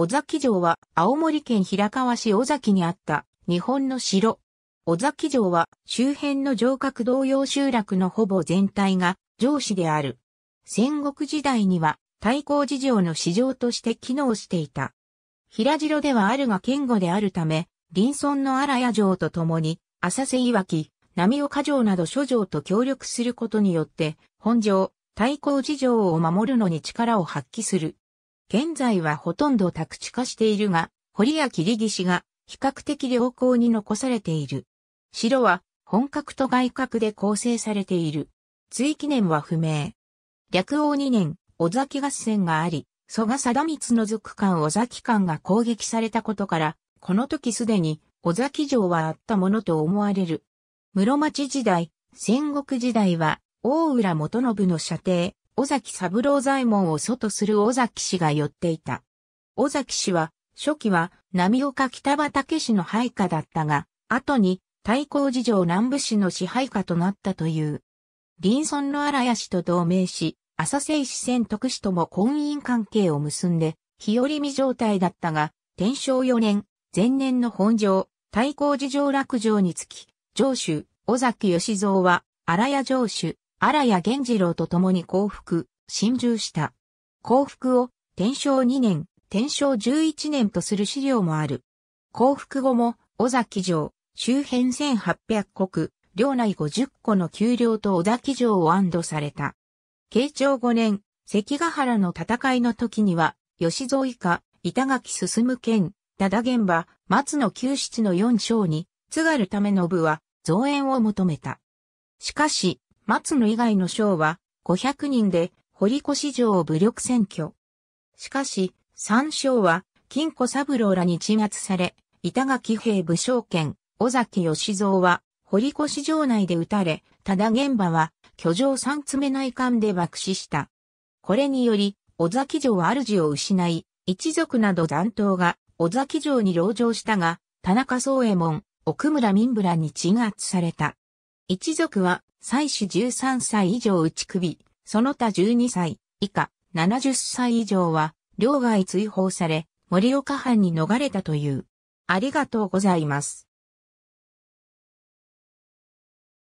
尾崎城は青森県平川市尾崎にあった日本の城。尾崎城は周辺の城郭同様集落のほぼ全体が城市である。戦国時代には対抗事情の市場として機能していた。平城ではあるが堅固であるため、林村の荒谷城と共に、浅瀬岩木、波岡城など諸城と協力することによって、本城、対抗事情を守るのに力を発揮する。現在はほとんど宅地化しているが、堀や切り岸が比較的良好に残されている。城は本格と外角で構成されている。追記年は不明。略王2年、尾崎合戦があり、蘇我貞光の属官尾崎官が攻撃されたことから、この時すでに尾崎城はあったものと思われる。室町時代、戦国時代は、大浦元信の射程、尾崎三郎左衛門を祖とする尾崎氏が寄っていた。尾崎氏は、初期は、波岡北畠氏の配下だったが、後に、太閤事情南部氏の支配下となったという。林村の荒谷氏と同盟し、浅瀬市仙徳氏とも婚姻関係を結んで、日和見状態だったが、天正4年、前年の本城、太閤事情落城につき、城主、尾崎義蔵は、荒谷城主、荒谷源次郎と共に降伏、侵入した。降伏を、天正2年、天正11年とする資料もある。降伏後も、尾崎城、周辺1800国、領内50個の丘陵と小崎城を安堵された。慶長5年、関ヶ原の戦いの時には、吉蔵以下、板垣進県、灘現場、松野九七の四章に、津軽為信は、増援を求めた。しかし、松野以外の省は500人で堀越城を武力占拠。しかし、三省は金庫三郎らに鎮圧され、板垣兵部将権、尾崎義蔵は堀越城内で撃たれ、ただ現場は居城三つ目内艦で爆死した。これにより、尾崎城は主を失い、一族など残党が尾崎城に籠城したが、田中宗右衛門、奥村民部らに鎮圧された。一族は妻子13歳以上打ち首、その他12歳以下70歳以上は両外追放され、盛岡藩に逃れたという。ありがとうございます。